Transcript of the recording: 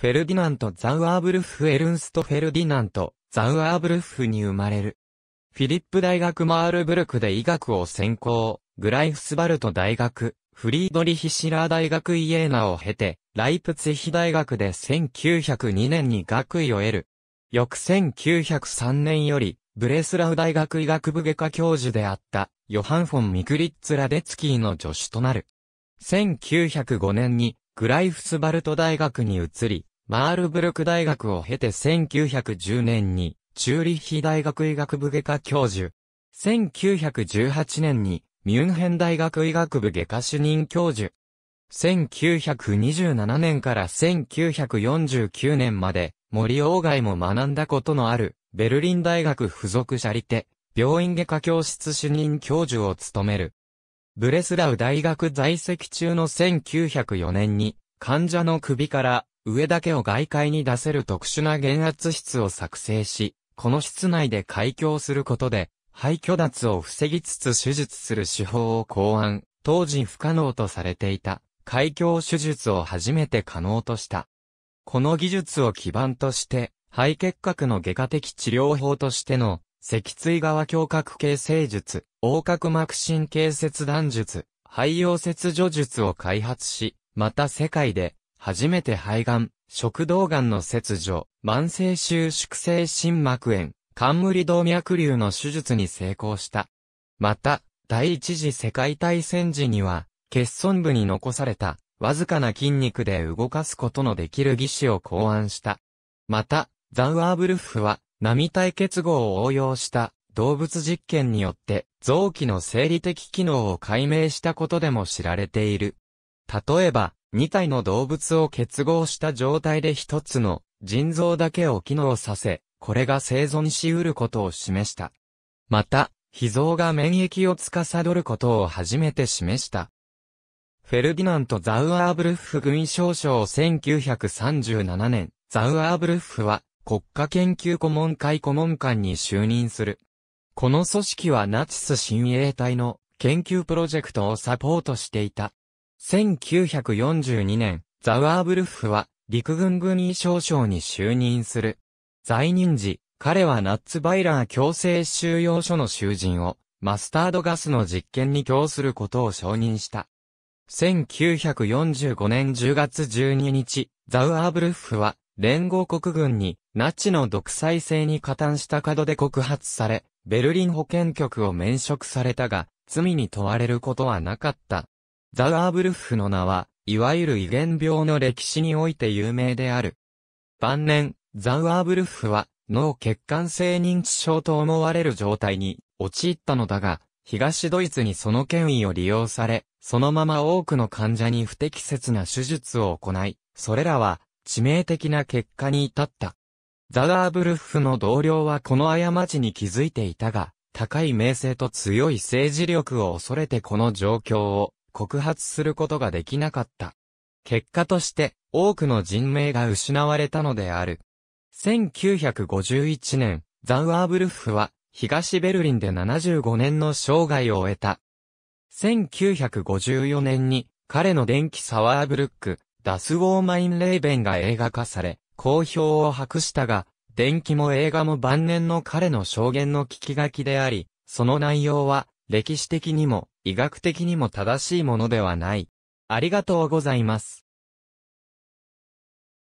フェルディナント・ザウアーブルフ・エルンスト・フェルディナント・ザウアーブルフに生まれる。フィリップ大学マールブルクで医学を専攻、グライフスバルト大学、フリードリヒシラー大学イエーナを経て、ライプツヒ大学で1902年に学位を得る。翌1903年より、ブレスラウ大学医学部外科教授であった、ヨハンフォン・ミクリッツ・ラデツキーの助手となる。1905年に、グライフスバルト大学に移り、マールブルク大学を経て1910年に、チューリッヒ大学医学部外科教授。1918年に、ミュンヘン大学医学部外科主任教授。1927年から1949年まで、森鴎外も学んだことのある、ベルリン大学附属者リテ、病院外科教室主任教授を務める。ブレスラウ大学在籍中の1904年に、患者の首から上だけを外界に出せる特殊な減圧室を作成し、この室内で開胸することで、肺墟脱を防ぎつつ手術する手法を考案、当時不可能とされていた、開胸手術を初めて可能とした。この技術を基盤として、肺結核の外科的治療法としての、脊椎側胸郭形成術、横隔膜神経切断術、肺溶切除術を開発し、また世界で初めて肺がん、食道がんの切除、慢性収縮性心膜炎、冠動脈瘤の手術に成功した。また、第一次世界大戦時には、欠損部に残された、わずかな筋肉で動かすことのできる技師を考案した。また、ザウアーブルフは、並体結合を応用した動物実験によって、臓器の生理的機能を解明したことでも知られている。例えば、2体の動物を結合した状態で1つの腎臓だけを機能させ、これが生存し得ることを示した。また、脾臓が免疫を司ることを初めて示した。フェルディナント・ザウアーブルッフ軍少将1937年、ザウアーブルッフは国家研究顧問会顧問官に就任する。この組織はナチス親衛隊の研究プロジェクトをサポートしていた。1942年、ザワーブルフは陸軍軍医少将に就任する。在任時、彼はナッツバイラー強制収容所の囚人をマスタードガスの実験に供することを承認した。1945年10月12日、ザウアーブルッフは連合国軍にナチの独裁性に加担した角で告発され、ベルリン保健局を免職されたが、罪に問われることはなかった。ザ・ガーブルフの名は、いわゆる遺伝病の歴史において有名である。晩年、ザ・アーブルフは、脳血管性認知症と思われる状態に陥ったのだが、東ドイツにその権威を利用され、そのまま多くの患者に不適切な手術を行い、それらは致命的な結果に至った。ザガーブルフの同僚はこの過ちに気づいていたが、高い名声と強い政治力を恐れてこの状況を告発することができなかった。結果として、多くの人命が失われたのである。1951年、ザウアーブルフは、東ベルリンで75年の生涯を終えた。1954年に、彼の電気サワーブルック、ダス・ウォーマイン・レイベンが映画化され、好評を博したが、電気も映画も晩年の彼の証言の聞き書きであり、その内容は、歴史的にも、医学的にも正しいものではない。ありがとうございます。